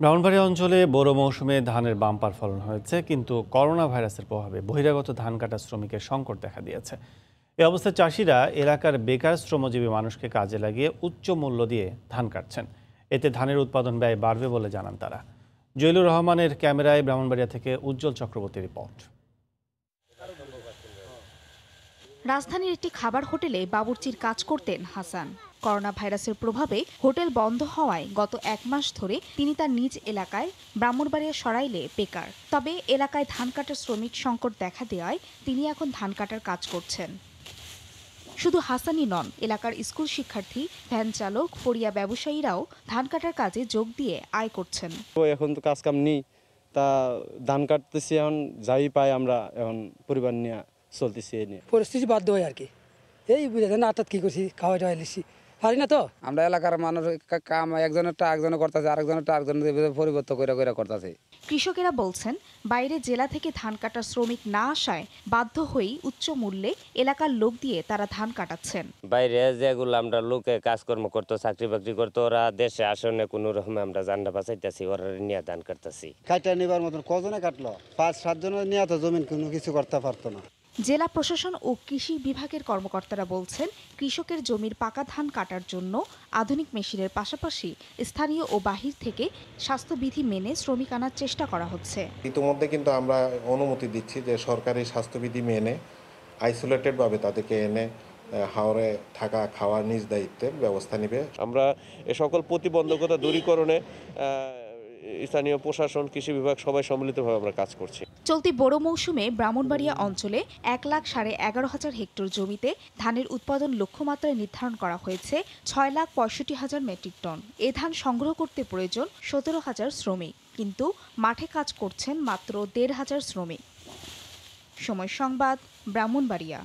ব্রাহ্মণবাড়িয়া অঞ্চলে বড় মৌসুমে ধানের বাম্পার ফলন হয়েছে কিন্তু করোনা ভাইরাসের প্রভাবে বহিরাগত ধান কাটা শ্রমিকের সংকট দেখা দিয়েছে এ অবস্থায় চাষিরা এলাকার বেকার শ্রমজীবী মানুষকে কাজে লাগিয়ে উচ্চ মূল্য দিয়ে ধান কাটছেন এতে ধানের উৎপাদন ব্যয় বাড়বে বলে জানান তারা জৈলুর রহমানের ক্যামেরায় ব্রাহ্মণবাড়িয়া থেকে উজ্জ্বল চক্রবর্তীর রিপোর্ট রাজধানীর একটি খাবার হোটেলে বাবুর্চির কাজ করতেন হাসান করোনা ভাইরাসের প্রভাবে হোটেল বন্ধ হওয়ায় গত এক মাস ধরে তিনি তার নিজ এলাকায় ব্রাহ্মণবাড়িয়া সরাইলে বেকার তবে এলাকায় ধান কাটার শ্রমিক সংকট দেখা দেওয়ায় তিনি এখন ধান কাটার কাজ করছেন শুধু হাসানই নন এলাকার স্কুল শিক্ষার্থী ভ্যান চালক ফড়িয়া ব্যবসায়ীরাও ধান কাটার কাজে যোগ দিয়ে আয় করছেন এখন তো কাজ কাম নেই তা ধান কাটতেছি এখন যাই পাই আমরা এখন পরিবার নিয়ে চলতেছি নিয়ে পরিস্থিতি বাধ্য হয় আর কি এই বুঝে না আটাত কি করছি খাওয়া টাওয়া লিখছি পারি না তো আমরা এলাকার মানুষ কাম একজনেরটা একজনে করতেছে আরেকজনেরটা আরেকজনের পরিবর্তন করে করে করতেছে কৃষকেরা বলছেন বাইরে জেলা থেকে ধান কাটার শ্রমিক না আসায় বাধ্য হয়েই উচ্চ মূল্যে এলাকার লোক দিয়ে তারা ধান কাটাচ্ছেন বাইরে যেগুলো আমরা লোকে কাজকর্ম করতো চাকরি বাকরি করতো ওরা দেশে আসনে কোনো রকমে আমরা জান্ডা বাঁচাইতেছি ওরা নিয়ে ধান কাটতেছি কাটা নেবার মতন কজনে কাটলো পাঁচ সাত জনের নিয়ে তো জমিন কোনো কিছু করতে পারতো না জেলা প্রশাসন ও কৃষি বিভাগের কর্মকর্তারা বলছেন কৃষকের জমির পাকা ধান কাটার জন্য আধুনিক মেশিনের পাশাপাশি স্থানীয় ও বাহির থেকে স্বাস্থ্যবিধি মেনে শ্রমিক আনার চেষ্টা করা হচ্ছে ইতিমধ্যে কিন্তু আমরা অনুমতি দিচ্ছি যে সরকারি স্বাস্থ্যবিধি মেনে আইসোলেটেডভাবে তাদেরকে এনে হাওড়ে থাকা খাওয়া নিজ দায়িত্বের ব্যবস্থা নেবে আমরা এ সকল প্রতিবন্ধকতা দূরীকরণে স্থানীয় প্রশাসন কৃষি বিভাগ সবাই সম্মিলিতভাবে আমরা কাজ করছি চলতি বড় মৌসুমে ব্রাহ্মণবাড়িয়া অঞ্চলে এক লাখ সাড়ে এগারো হাজার হেক্টর জমিতে ধানের উৎপাদন লক্ষ্যমাত্রায় নির্ধারণ করা হয়েছে ছয় লাখ পঁয়ষট্টি হাজার মেট্রিক টন এ ধান সংগ্রহ করতে প্রয়োজন সতেরো হাজার শ্রমিক কিন্তু মাঠে কাজ করছেন মাত্র দেড় হাজার শ্রমিক সময় সংবাদ ব্রাহ্মণবাড়িয়া